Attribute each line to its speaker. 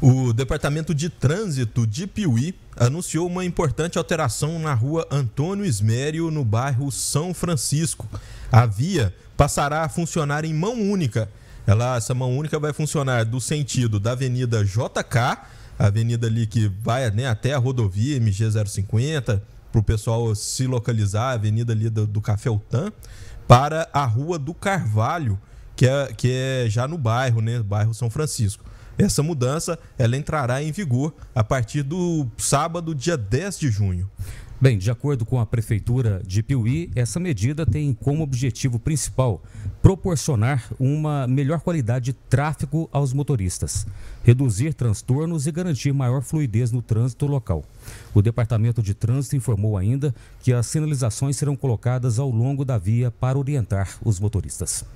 Speaker 1: O Departamento de Trânsito de Piuí anunciou uma importante alteração na rua Antônio Ismério, no bairro São Francisco. A via passará a funcionar em mão única. Ela, essa mão única vai funcionar do sentido da Avenida JK, avenida ali que vai né, até a rodovia MG050, para o pessoal se localizar, a avenida ali do, do Café Utan, para a Rua do Carvalho, que é, que é já no bairro, né? Bairro São Francisco. Essa mudança ela entrará em vigor a partir do sábado, dia 10 de junho.
Speaker 2: Bem, de acordo com a Prefeitura de Piuí, essa medida tem como objetivo principal proporcionar uma melhor qualidade de tráfego aos motoristas, reduzir transtornos e garantir maior fluidez no trânsito local. O Departamento de Trânsito informou ainda que as sinalizações serão colocadas ao longo da via para orientar os motoristas.